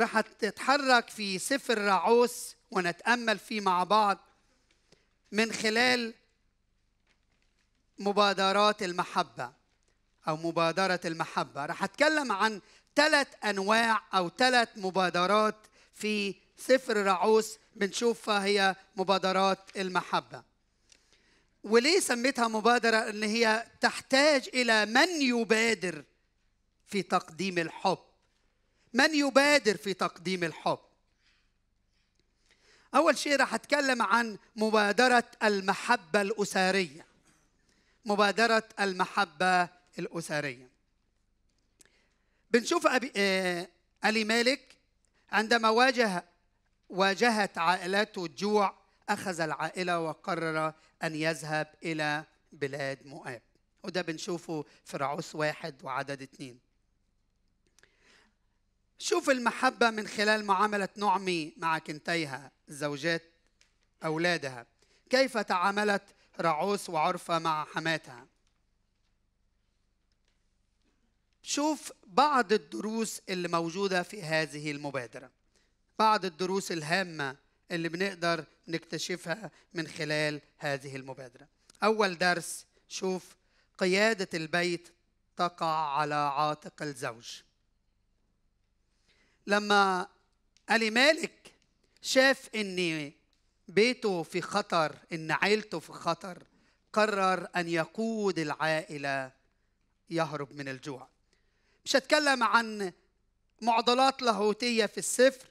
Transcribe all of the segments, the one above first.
رح تتحرك في سفر راعوس ونتامل فيه مع بعض من خلال مبادرات المحبه او مبادره المحبه رح اتكلم عن ثلاث انواع او ثلاث مبادرات في سفر راعوس بنشوفها هي مبادرات المحبه وليه سميتها مبادره ان هي تحتاج الى من يبادر في تقديم الحب من يبادر في تقديم الحب اول شيء راح اتكلم عن مبادره المحبه الاسريه مبادره المحبه الاسريه بنشوف أبي آه، آلي مالك عندما واجه واجهت عائلته الجوع اخذ العائله وقرر ان يذهب الى بلاد مؤاب وده بنشوفه في رعوس واحد وعدد اثنين شوف المحبة من خلال معاملة نعمي مع كنتيها زوجات أولادها كيف تعاملت رعوس وعرفة مع حماتها شوف بعض الدروس اللي موجودة في هذه المبادرة بعض الدروس الهامة اللي بنقدر نكتشفها من خلال هذه المبادرة أول درس شوف قيادة البيت تقع على عاتق الزوج لما ألي مالك شاف إن بيته في خطر إن عيلته في خطر قرر أن يقود العائلة يهرب من الجوع مش هتكلم عن معضلات لاهوتية في السفر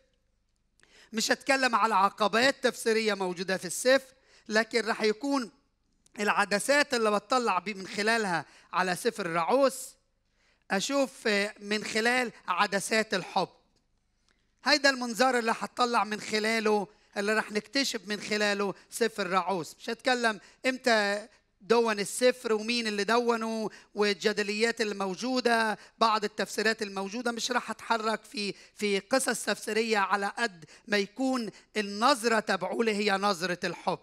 مش هتكلم على عقبات تفسيرية موجودة في السفر لكن راح يكون العدسات اللي بتطلع من خلالها على سفر رعوس أشوف من خلال عدسات الحب هيدا المنظار اللي حتطلع من خلاله اللي رح نكتشف من خلاله سفر رعوس مش هتكلم امتى دون السفر ومين اللي دونه والجدليات الموجودة بعض التفسيرات الموجودة مش راح أتحرك في في قصص تفسيرية على قد ما يكون النظرة تبعولي هي نظرة الحب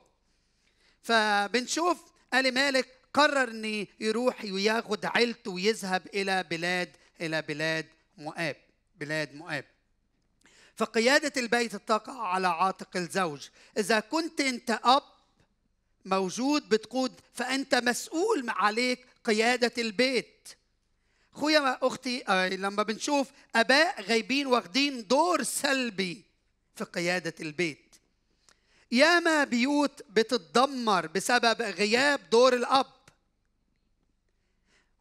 فبنشوف قال مالك قرر ان يروح وياخد عيلته ويذهب الى بلاد الى بلاد مؤاب بلاد مؤاب فقيادة البيت تقع على عاتق الزوج إذا كنت أنت أب موجود بتقود فأنت مسؤول عليك قيادة البيت خويا أختي آه، لما بنشوف أباء غايبين واخدين دور سلبي في قيادة البيت ياما بيوت بتتدمر بسبب غياب دور الأب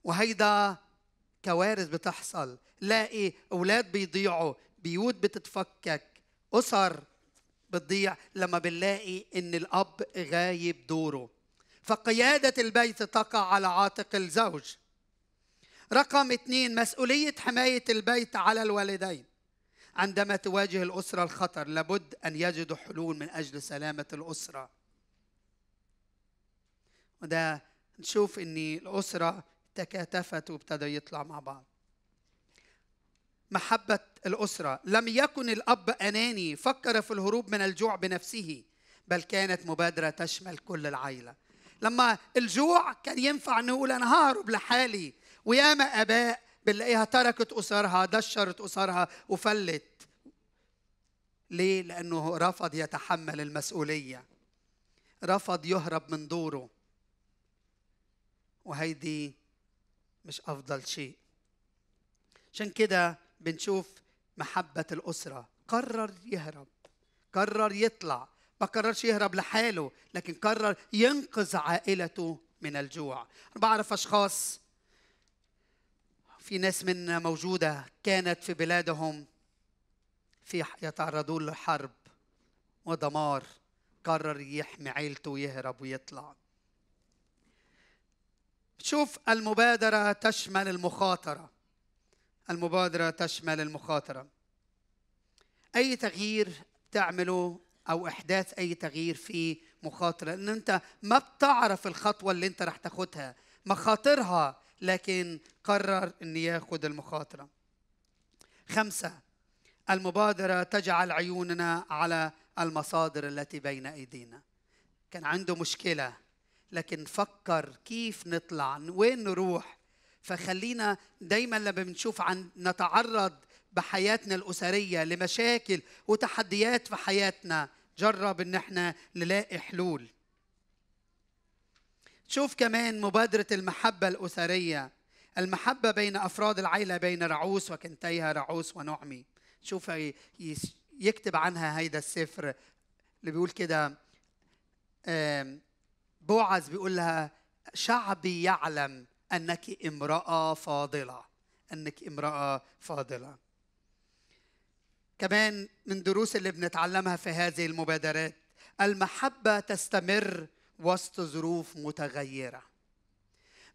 وهيدا كوارث بتحصل لاقي إيه، أولاد بيضيعوا بيوت بتتفكك أسر بتضيع لما بنلاقي إن الأب غايب دوره فقيادة البيت تقع على عاتق الزوج رقم اثنين مسؤولية حماية البيت على الوالدين عندما تواجه الأسرة الخطر لابد أن يجدوا حلول من أجل سلامة الأسرة وده نشوف أن الأسرة تكاتفت وابتدى يطلع مع بعض محبة الأسرة لم يكن الأب أناني فكر في الهروب من الجوع بنفسه بل كانت مبادرة تشمل كل العائلة لما الجوع كان ينفع نقول أنا ههرب لحالي وياما آباء بنلاقيها تركت أسرها دشرت أسرها وفلت ليه؟ لأنه رفض يتحمل المسؤولية رفض يهرب من دوره وهيدي مش أفضل شيء عشان كده بنشوف محبة الأسرة قرر يهرب قرر يطلع ما قررش يهرب لحاله لكن قرر ينقذ عائلته من الجوع بعرف أشخاص في ناس منا موجودة كانت في بلادهم في يتعرضون لحرب ودمار قرر يحمي عيلته ويهرب ويطلع شوف المبادرة تشمل المخاطرة المبادرة تشمل المخاطرة أي تغيير تعمله أو إحداث أي تغيير في مخاطرة لأن أنت ما بتعرف الخطوة اللي أنت رح تاخدها مخاطرها لكن قرر أن ياخد المخاطرة خمسة المبادرة تجعل عيوننا على المصادر التي بين أيدينا كان عنده مشكلة لكن فكر كيف نطلع وين نروح فخلينا دايما لما بنشوف عن نتعرض بحياتنا الأسرية لمشاكل وتحديات في حياتنا جرب إن احنا نلاقي حلول شوف كمان مبادرة المحبة الأسرية المحبة بين أفراد العيلة بين رعوس وكنتيها رعوس ونعمي شوف يكتب عنها هيدا السفر اللي بيقول كده بوعز بيقول لها شعبي يعلم انك امراه فاضله انك امراه فاضله كمان من دروس اللي بنتعلمها في هذه المبادرات المحبه تستمر وسط ظروف متغيره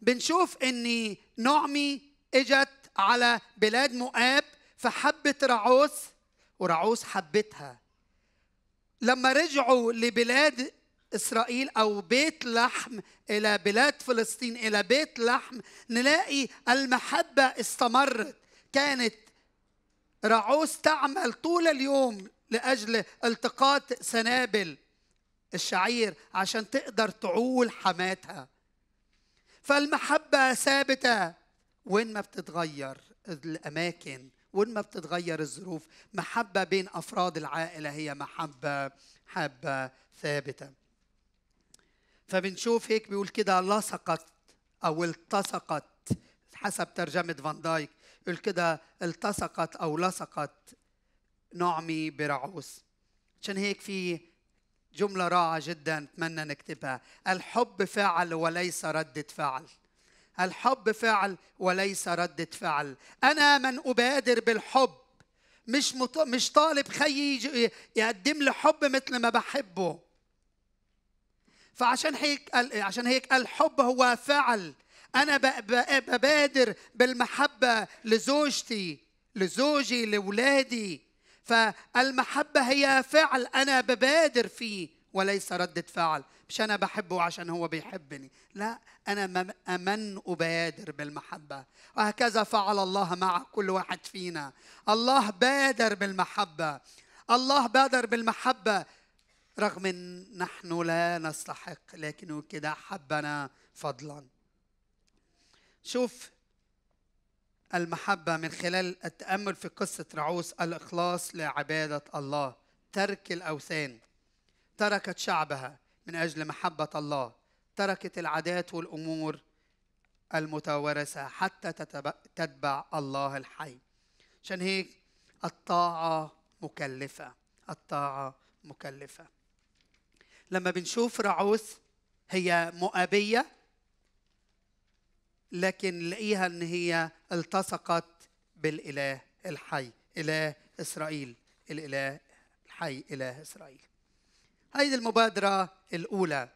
بنشوف ان نعمي اجت على بلاد مؤاب فحبت رعوس ورعوس حبتها لما رجعوا لبلاد اسرائيل او بيت لحم الى بلاد فلسطين الى بيت لحم نلاقي المحبه استمرت كانت رعوس تعمل طول اليوم لاجل التقاط سنابل الشعير عشان تقدر تعول حماتها فالمحبه ثابته وين ما بتتغير الاماكن وين ما بتتغير الظروف محبه بين افراد العائله هي محبه حبه ثابته فبنشوف هيك بيقول كده لصقت او التصقت حسب ترجمه فان دايك يقول كده التصقت او لصقت نعمي برعوس عشان هيك في جمله رائعه جدا اتمنى نكتبها الحب فعل وليس رده فعل الحب فعل وليس رده فعل انا من ابادر بالحب مش مش طالب خيي يقدم لي حب مثل ما بحبه فعشان هيك عشان هيك الحب هو فعل انا ببادر بالمحبه لزوجتي لزوجي لاولادي فالمحبه هي فعل انا ببادر فيه وليس رده فعل مش انا بحبه عشان هو بيحبني لا انا من ابادر بالمحبه وهكذا فعل الله مع كل واحد فينا الله بادر بالمحبه الله بادر بالمحبه رغم ان نحن لا نستحق لكنه كده حبنا فضلا شوف المحبة من خلال التأمل في قصة رعوس الإخلاص لعبادة الله ترك الأوثان تركت شعبها من أجل محبة الله تركت العادات والأمور المتوارثة حتى تتبع الله الحي عشان هيك الطاعة مكلفة الطاعة مكلفة لما بنشوف رعوث هي مؤابية لكن نلاقيها ان هي التصقت بالاله الحي اله اسرائيل الاله الحي اله اسرائيل هيدي المبادره الاولى